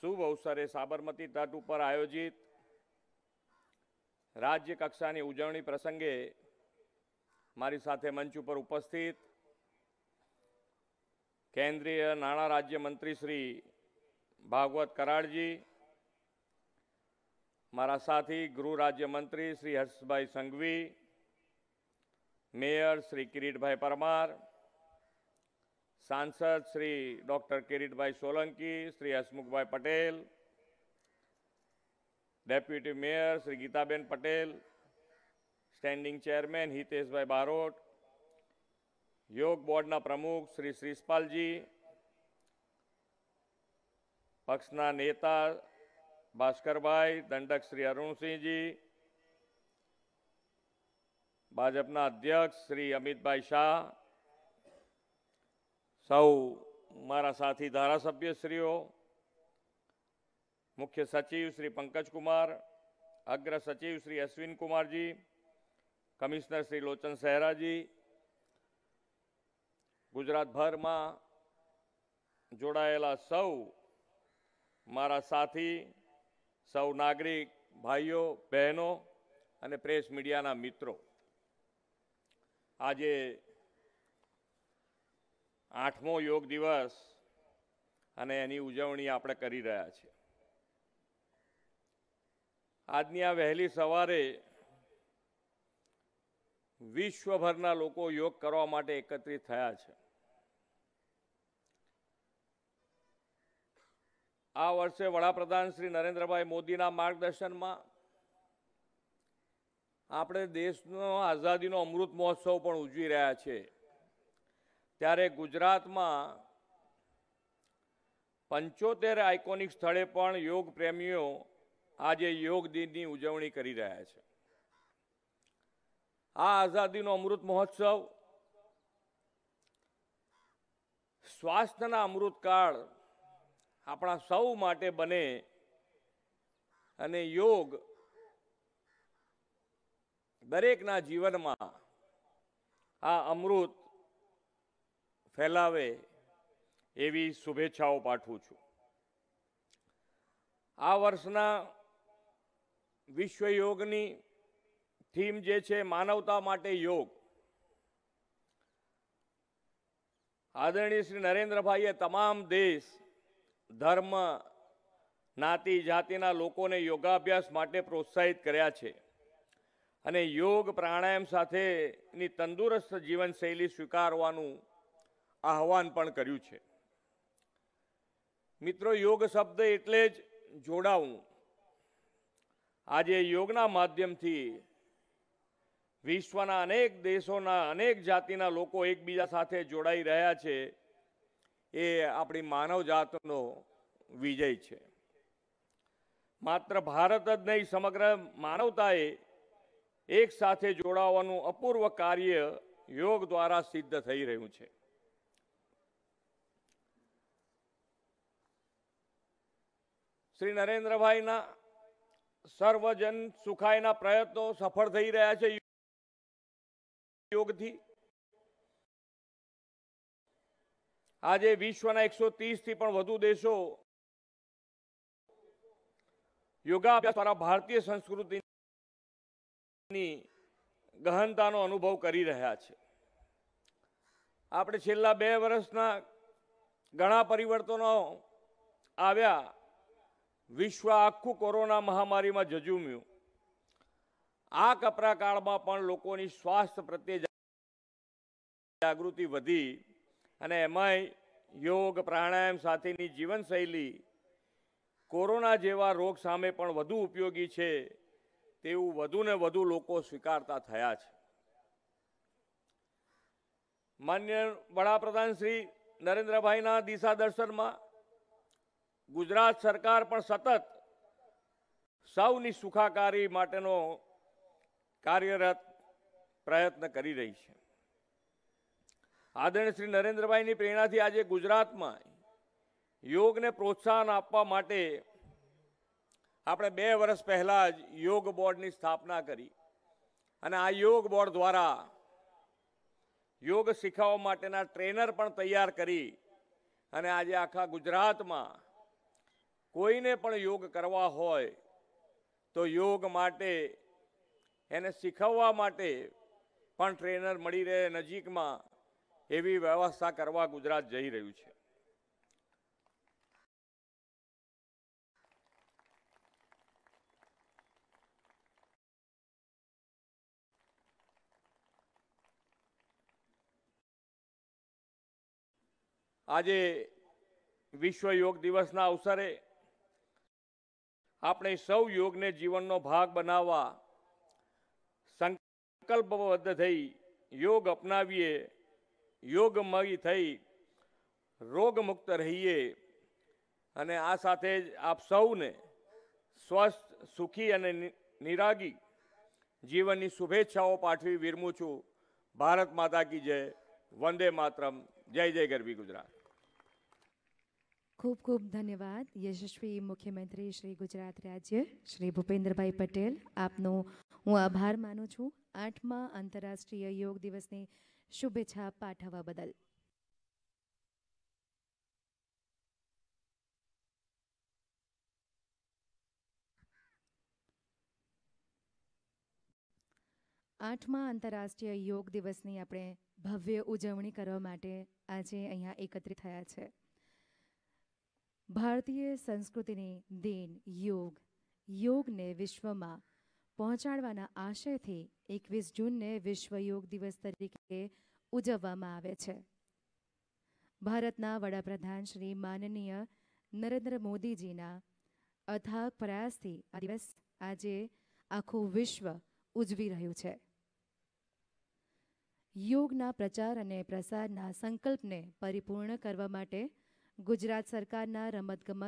શુભ અવસરે સાબરમતી તટ ઉપર આયોજિત રાજ્ય કક્ષાની ઉજવણી પ્રસંગે મારી સાથે મંચ ઉપર ઉપસ્થિત કેન્દ્રીય નાણાં રાજ્ય મંત્રી શ્રી ભાગવત કરાડજી મારા સાથી ગૃહ રાજ્યમંત્રી શ્રી હર્ષભાઈ સંઘવી મેયર શ્રી કિરીટભાઈ પરમાર सांसद Shri doctor Kirit bhai Solanki Shri Hasmukh bhai Patel deputy mayor Shri Geetaben Patel standing chairman Hitesh bhai Barot योग बोर्ड प्रमुख श्री श्रीसपाल जी पक्षना नेता भास्कर भाई दंडक श्री अरुण सिंह जी भाजपा अध्यक्ष श्री अमित भाई शाह સૌ મારા સાથી ધારાસભ્યશ્રીઓ મુખ્ય સચિવ શ્રી પંકજકુમાર અગ્ર સચિવ શ્રી અશ્વિન કુમારજી કમિશનર શ્રી લોચન સહેરાજી ગુજરાતભરમાં જોડાયેલા સૌ મારા સાથી સૌ નાગરિક ભાઈઓ બહેનો અને પ્રેસ મીડિયાના મિત્રો આજે આઠમો યોગ દિવસ અને એની ઉજવણી આપણે કરી રહ્યા છીએ આજની આ વહેલી સવારે વિશ્વભરના લોકો યોગ કરવા માટે એકત્રિત થયા છે આ વર્ષે વડાપ્રધાન શ્રી નરેન્દ્રભાઈ મોદીના માર્ગદર્શનમાં આપણે દેશનો આઝાદીનો અમૃત મહોત્સવ પણ ઉજવી રહ્યા છીએ ત્યારે ગુજરાતમાં પંચોતેર આઇકોનિક સ્થળે પણ યોગ પ્રેમીઓ આજે યોગ દિનની ઉજવણી કરી રહ્યા છે આ આઝાદીનો અમૃત મહોત્સવ સ્વાસ્થ્યના અમૃતકાળ આપણા સૌ માટે બને અને યોગ દરેકના જીવનમાં આ અમૃત ફેલાવે એવી શુભેચ્છાઓ પાઠવું છું આ વર્ષના વિશ્વ યોગની થીમ જે છે માનવતા માટે યોગ આદરણીય શ્રી નરેન્દ્રભાઈએ તમામ દેશ ધર્મ જ્ઞાતિ જાતિના લોકોને યોગાભ્યાસ માટે પ્રોત્સાહિત કર્યા છે અને યોગ પ્રાણાયામ સાથેની તંદુરસ્ત જીવનશૈલી સ્વીકારવાનું આહવાન પણ કર્યું છે મિત્રો યોગ શબ્દ એટલે જ જોડાવું આજે યોગના માધ્યમથી વિશ્વના અનેક દેશોના અનેક જાતિના લોકો એકબીજા સાથે જોડાઈ રહ્યા છે એ આપણી માનવ જાતનો વિજય છે માત્ર ભારત જ નહીં સમગ્ર માનવતાએ એક સાથે જોડાવાનું અપૂર્વ કાર્ય યોગ દ્વારા સિદ્ધ થઈ રહ્યું છે શ્રી નરેન્દ્રભાઈના સર્વજન સુખાયના પ્રયત્નો સફળ થઈ રહ્યા છે યોગથી આજે વિશ્વના એકસો થી પણ વધુ દેશો યોગાભ્યાસ દ્વારા ભારતીય સંસ્કૃતિની ગહનતાનો અનુભવ કરી રહ્યા છે આપણે છેલ્લા બે વર્ષના ઘણા પરિવર્તનો આવ્યા વિશ્વ આખું કોરોના મહામારીમાં જજુમ્યું આ કપરા કાળમાં પણ લોકોની સ્વાસ્થ્ય પ્રત્યે જાગૃતિ વધી અને એમાંય યોગ પ્રાણાયામ સાથેની જીવનશૈલી કોરોના જેવા રોગ સામે પણ વધુ ઉપયોગી છે તેવું વધુ ને વધુ લોકો સ્વીકારતા થયા છે માન્ય વડાપ્રધાન શ્રી નરેન્દ્રભાઈના દિશા દર્શનમાં ગુજરાત સરકાર પણ સતત સૌની સુખાકારી માટેનો કાર્યરત પ્રયત્ન કરી રહી છે આદરણીય શ્રી નરેન્દ્રભાઈની પ્રેરણાથી આજે ગુજરાતમાં યોગને પ્રોત્સાહન આપવા માટે આપણે બે વર્ષ પહેલાં જ યોગ બોર્ડની સ્થાપના કરી અને આ યોગ બોર્ડ દ્વારા યોગ શીખવવા માટેના ટ્રેનર પણ તૈયાર કરી અને આજે આખા ગુજરાતમાં કોઈને પણ યોગ કરવા હોય તો યોગ માટે એને શીખવવા માટે પણ ટ્રેનર મળી રહે નજીકમાં એવી વ્યવસ્થા કરવા ગુજરાત જઈ રહ્યું છે આજે વિશ્વ યોગ દિવસના અવસરે આપણે સૌ યોગને જીવનનો ભાગ બનાવવા સંકલ્પબદ્ધ થઈ યોગ અપનાવીએ યોગમય થઈ રોગમુક્ત રહીએ અને આ સાથે જ આપ સૌને સ્વસ્થ સુખી અને નિરાગી જીવનની શુભેચ્છાઓ પાઠવી વિરમું છું ભારત માતા કી જય વંદે માતરમ જય જય ગરબી ગુજરાત ખૂબ ખૂબ ધન્યવાદ યશસ્વી મુખ્યમંત્રી શ્રી ગુજરાત રાજ્ય શ્રી ભૂપેન્દ્રભાઈ પટેલ આપનો હું આભાર માનું છું આઠમા આંતરરાષ્ટ્રીય યોગ દિવસની શુભેચ્છા પાઠવવા બદલ આઠમા આંતરરાષ્ટ્રીય યોગ દિવસની આપણે ભવ્ય ઉજવણી કરવા માટે આજે અહીંયા એકત્રિત થયા છે ભારતીય સંસ્કૃતિની દેન યોગ યોગને વિશ્વમાં પહોંચાડવાના આશયથી એકવીસ જૂનને વિશ્વ યોગ દિવસ તરીકે ઉજવવામાં આવે છે ભારતના વડાપ્રધાન શ્રી માનનીય નરેન્દ્ર મોદીજીના અથાગ પ્રયાસથી આ દિવસ આજે આખું વિશ્વ ઉજવી રહ્યું છે યોગના પ્રચાર અને પ્રસારના સંકલ્પને પરિપૂર્ણ કરવા માટે ગુજરાત સરકારના રમતગમત